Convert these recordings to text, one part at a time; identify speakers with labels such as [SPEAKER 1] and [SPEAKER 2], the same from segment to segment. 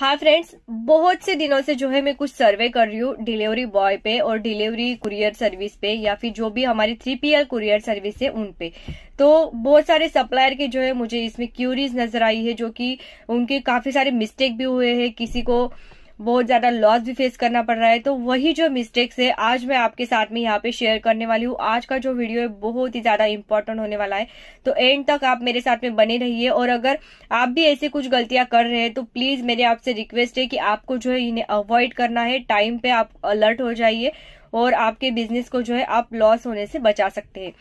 [SPEAKER 1] hi friends बहुत से दिनों से जो है मैं कुछ सर्वे कर रही हूँ डिलीवरी बॉय पे और डिलीवरी कुरियर सर्विस पे या फिर जो भी हमारी three P L courier service है उन पे तो बहुत सारे सप्लायर के जो है मुझे इसमें क्यूरीज नजर आई है जो कि उनके काफी सारे मिस्टेक भी हुए हैं किसी को बहुत ज्यादा लॉस भी फेस करना पड़ रहा है तो वही जो मिस्टेक्स है आज मैं आपके साथ में यहाँ पे शेयर करने वाली हूँ आज का जो वीडियो है बहुत ही ज्यादा इम्पोर्टेंट होने वाला है तो एंड तक आप मेरे साथ में बने रहिए और अगर आप भी ऐसी कुछ गलतियां कर रहे हैं तो प्लीज मेरे आपसे रिक्वेस्ट है कि आपको जो है इन्हें अवॉइड करना है टाइम पे आप अलर्ट हो जाइए और आपके बिजनेस को जो है आप लॉस होने से बचा सकते हैं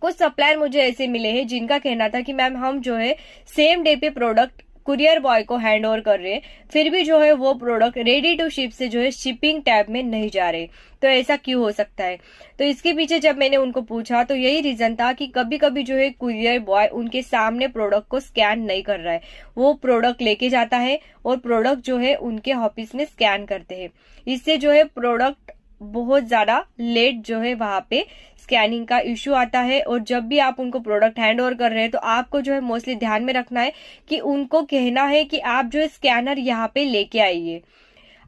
[SPEAKER 1] कुछ सप्लायर मुझे ऐसे मिले हैं जिनका कहना था कि मैम हम जो है सेम डे पे प्रोडक्ट कुरियर बॉय को हैंड ओवर कर रहे हैं फिर भी जो है वो प्रोडक्ट रेडी टू शिप से जो है शिपिंग टैब में नहीं जा रहे तो ऐसा क्यों हो सकता है तो इसके पीछे जब मैंने उनको पूछा तो यही रीजन था कि कभी कभी जो है कुरियर बॉय उनके सामने प्रोडक्ट को स्कैन नहीं कर रहा है वो प्रोडक्ट लेके जाता है और प्रोडक्ट जो है उनके ऑफिस में स्कैन करते हैं इससे जो है प्रोडक्ट बहुत ज्यादा लेट जो है वहां पे स्कैनिंग का इश्यू आता है और जब भी आप उनको प्रोडक्ट हैंड ओवर कर रहे हैं तो आपको जो है मोस्टली ध्यान में रखना है कि उनको कहना है कि आप जो है स्कैनर यहाँ पे लेके आइए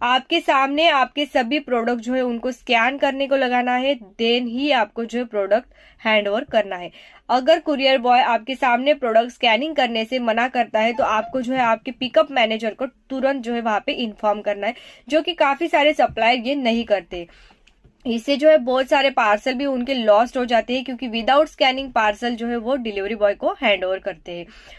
[SPEAKER 1] आपके सामने आपके सभी प्रोडक्ट जो है उनको स्कैन करने को लगाना है देन ही आपको जो है प्रोडक्ट हैंड ओवर करना है अगर कुरियर बॉय आपके सामने प्रोडक्ट स्कैनिंग करने से मना करता है तो आपको जो है आपके पिकअप मैनेजर को तुरंत जो है वहां पे इन्फॉर्म करना है जो कि काफी सारे सप्लायर ये नहीं करते इससे जो है बहुत सारे पार्सल भी उनके लॉस्ट हो जाते हैं क्योंकि विदाउट स्कैनिंग पार्सल जो है वो डिलीवरी बॉय को हैंड ओवर करते हैं